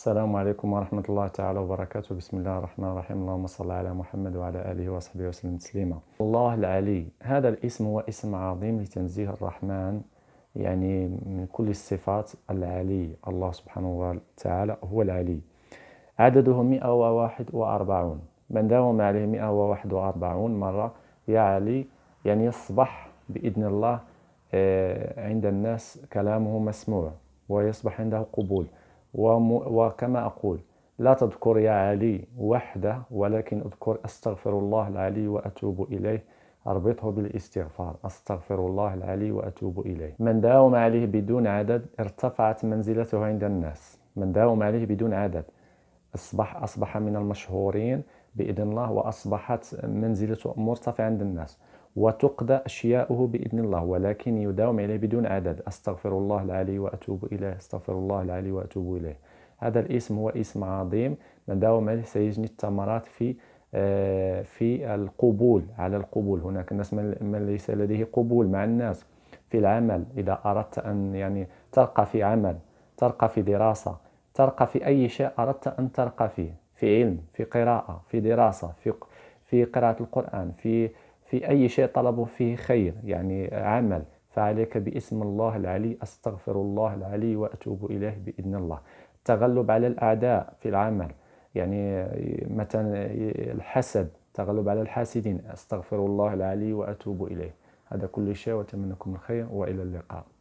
السلام عليكم ورحمة الله تعالى وبركاته بسم الله الرحمن الرحيم اللهم صل على محمد وعلى آله وصحبه وسلم تسليما الله العلي هذا الاسم هو اسم عظيم لتنزيه الرحمن يعني من كل الصفات العلي الله سبحانه وتعالى هو العلي عدده 141 من داوم عليه 141 مرة يا علي يعني يصبح بإذن الله آه، عند الناس كلامه مسموع ويصبح عنده قبول وكما أقول لا تذكر يا علي وحده ولكن اذكر أستغفر الله العلي وأتوب إليه أربطه بالاستغفار أستغفر الله العلي وأتوب إليه من داوم عليه بدون عدد ارتفعت منزلته عند الناس من داوم عليه بدون عدد أصبح أصبح من المشهورين بإذن الله وأصبحت منزلته مرتفعة عند الناس وتقضى أشياؤه بإذن الله ولكن يداوم عليه بدون عدد أستغفر الله العلي وأتوب إليه أستغفر الله العلي وأتوب إليه هذا الاسم هو اسم عظيم من داوم عليه سيجني الثمرات في آه، في القبول على القبول هناك الناس من ليس لديه قبول مع الناس في العمل إذا أردت أن يعني ترقى في عمل ترقى في دراسة ترقى في أي شيء أردت أن ترقى فيه في علم في قراءة في دراسة في في قراءة القرآن في في أي شيء طلبوا فيه خير يعني عمل فعليك باسم الله العلي أستغفر الله العلي وأتوب إليه بإذن الله التغلب على الأعداء في العمل يعني مثلا الحسد تغلب على الحاسدين أستغفر الله العلي وأتوب إليه هذا كل شيء وأتمنى لكم الخير وإلى اللقاء